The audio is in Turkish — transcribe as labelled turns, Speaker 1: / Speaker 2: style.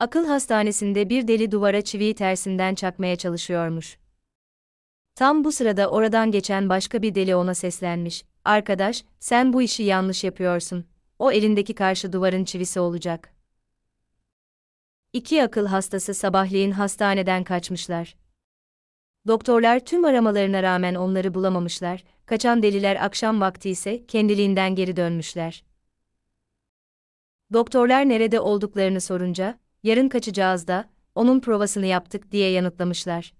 Speaker 1: akıl hastanesinde bir deli duvara çiviyi tersinden çakmaya çalışıyormuş. Tam bu sırada oradan geçen başka bir deli ona seslenmiş. Arkadaş, sen bu işi yanlış yapıyorsun. O elindeki karşı duvarın çivisi olacak. İki akıl hastası sabahleyin hastaneden kaçmışlar. Doktorlar tüm aramalarına rağmen onları bulamamışlar, kaçan deliler akşam vakti ise kendiliğinden geri dönmüşler. Doktorlar nerede olduklarını sorunca, yarın kaçacağız da, onun provasını yaptık diye yanıtlamışlar.